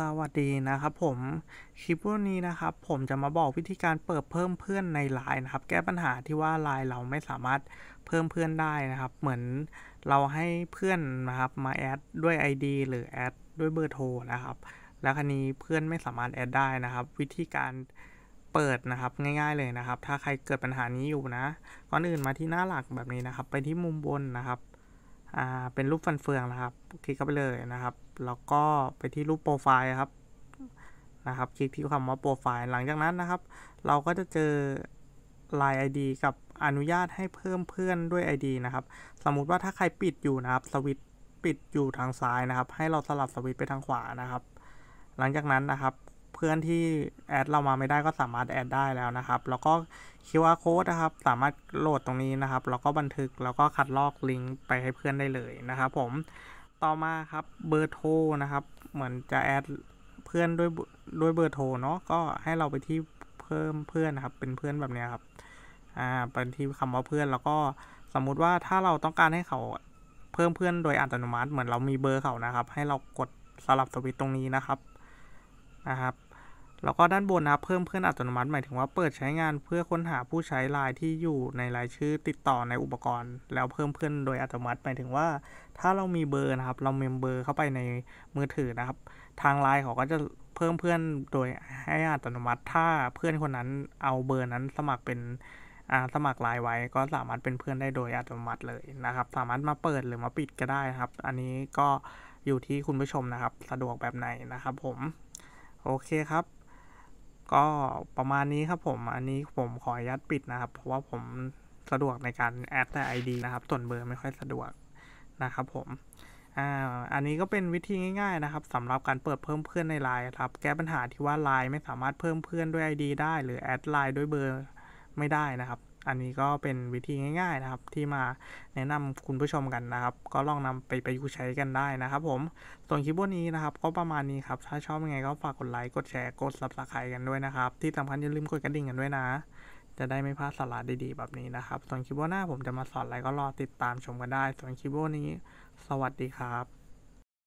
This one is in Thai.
สวัสดีนะครับผมคลิปวันนี้นะครับผมจะมาบอกวิธีการเปิดเพิ่มเพื่อนในไลน์นะครับ แก้ปัญหาที่ว่าไลน์เราไม่สามารถเพิ่มเพื่อนได้นะครับเหมือนเราให้เพื่อนนะครับมาแอดด้วย ID หรือแอดด้วยเบอร์โทรนะครับ แล้วคันนี้เพื่อนไม่สามารถแอดได้นะครับ วิธีการเปิดนะครับง่าย ๆ เลยนะครับ ถ้าใครเกิดปัญหานี้อยู่นะก่อนอื่นมาที่หน้าหลักแบบนี้นะครับ ไปที่มุมบนนะครับอ่า เป็นรูปฟันเฟืองนะครับ คลิกเข้าไปเลยนะครับ แล้วก็ไปที่รูปโปรไฟล์ครับนะครับ คลิกที่คำว่าโปรไฟล์ หลังจากนั้นนะครับ เราก็จะเจอ Line ID กับอนุญาตให้เพิ่มเพื่อนด้วย ID นะครับ สมมุติว่าถ้าใครปิดอยู่นะครับ สวิตปิดอยู่ทางซ้ายนะครับ ให้เราสลับสวิตไปทางขวานะครับ หลังจากนั้นนะครับเพื่อนที่แอดเรามาไม่ได้ก็สามารถ แอดได้แล้วนะครับ แล้วก็คิวอาร์โค้ดนะครับ สามารถโหลดตรงนี้นะครับ แล้วก็บันทึกแล้วก็คัดลอกลิงก์ไปให้เพื่อนได้เลยนะครับผม ต่อมาครับเบอร์โทรนะครับ เหมือนจะแอดเพื่อนด้วยด้วยเบอร์โทรเนาะ ก็ให้เราไปที่เพิ่มเพื่อนนะครับ เป็นเพื่อนแบบนี้ครับ อ่าเป็นที่คำว่าเพื่อน แล้วก็สมมุติว่าถ้าเราต้องการให้เขาเพิ่มเพื่อนโดยอัตโนมัติ เหมือนเรามีเบอร์เขานะครับ ให้เรากดสลับสวิตตรงนี้นะครับนะครับแล้วก็ด้านบนนะเพิ่มเพื่อนอัตโนมัติ หมายถึงว่าเปิดใช้งานเพื่อค้นหาผู้ใช้ไลน์ที่อยู่ในรายชื่อติดต่อในอุปกรณ์ แล้วเพิ่มเพื่อนโดยอัตโนมัติหมายถึงว่าถ้าเรามีเบอร์นะครับ เราเมมเบอร์เข้าไปในมือถือนะครับ ทางไลน์เขาก็จะเพิ่มเพื่อนโดยให้อัตโนมัติ ถ้าเพื่อนคนนั้นเอาเบอร์นั้นสมัครเป็นสมัครไลน์ไว้ ก็สามารถเป็นเพื่อนได้โดยอัตโนมัติเลยนะครับ สามารถมาเปิดหรือมาปิดก็ได้ครับ อันนี้ก็อยู่ที่คุณผู้ชมนะครับ สะดวกแบบไหนนะครับผมโอเคครับ ก็ประมาณนี้ครับผม อันนี้ผมขอยัดปิดนะครับ เพราะว่าผมสะดวกในการแอดแต่ ID นะครับ ส่วนเบอร์ไม่ค่อยสะดวกนะครับผมอ่าอันนี้ก็เป็นวิธีง่าย ๆ นะครับสำหรับการเปิดเพิ่มเพื่อนในไลน์ครับ แก้ปัญหาที่ว่าไลน์ไม่สามารถเพิ่มเพื่อนด้วย ID ได้ หรือแอดไลน์ด้วยเบอร์ไม่ได้นะครับอันนี้ก็เป็นวิธีง่ายๆ นะครับที่มาแนะนำคุณผู้ชมกันนะครับก็ลองนำไปประยุกต์ใช้กันได้นะครับ ผมส่วนคลิปวันนี้นะครับ ก็ประมาณนี้ครับถ้าชอบยังไง ก็ฝากกดไลค์กดแชร์กดซับสไครต์กันด้วยนะครับที่สำคัญอย่าลืมกดกระดิ่งกันด้วยนะ จะได้ไม่พลาดสาระดีๆแบบนี้นะครับส่วนคลิปวันหน้า ผมจะมาสอนอะไรก็รอติดตามชมกันได้ส่วนคลิปวันนี้ สวัสดีครับ